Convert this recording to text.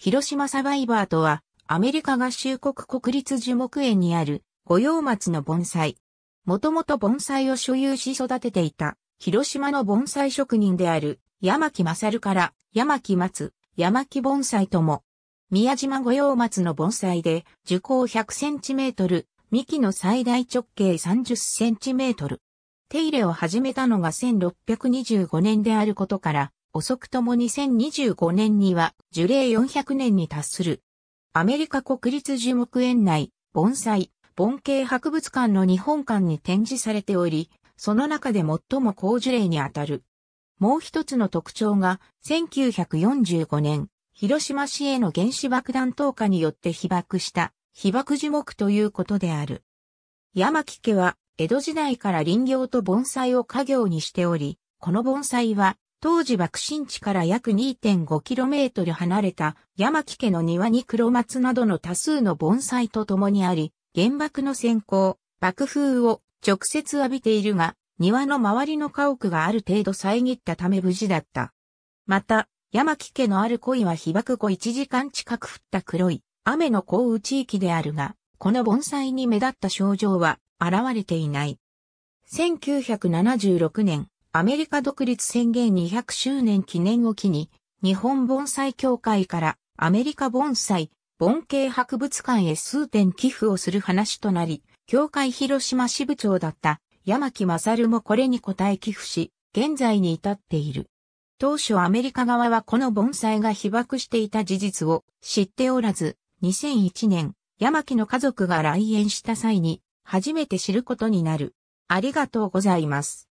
広島サバイバーとは、アメリカ合衆国国立樹木園にある、御用松の盆栽。もともと盆栽を所有し育てていた、広島の盆栽職人である、山木勝から、山木松、山木盆栽とも。宮島御用松の盆栽で、樹高100センチメートル、幹の最大直径30センチメートル。手入れを始めたのが1625年であることから、遅くとも2025年には樹齢400年に達する。アメリカ国立樹木園内、盆栽、盆景博物館の日本館に展示されており、その中で最も高樹齢にあたる。もう一つの特徴が、1945年、広島市への原子爆弾投下によって被爆した、被爆樹木ということである。山木家は、江戸時代から林業と盆栽を家業にしており、この盆栽は、当時爆心地から約 2.5km 離れた山木家の庭に黒松などの多数の盆栽と共にあり、原爆の先行、爆風を直接浴びているが、庭の周りの家屋がある程度遮ったため無事だった。また、山木家のある恋は被爆後1時間近く降った黒い雨の降雨地域であるが、この盆栽に目立った症状は現れていない。1976年、アメリカ独立宣言200周年記念を機に、日本盆栽協会からアメリカ盆栽、盆景博物館へ数点寄付をする話となり、協会広島支部長だった山木勝もこれに応え寄付し、現在に至っている。当初アメリカ側はこの盆栽が被爆していた事実を知っておらず、2001年、山木の家族が来園した際に、初めて知ることになる。ありがとうございます。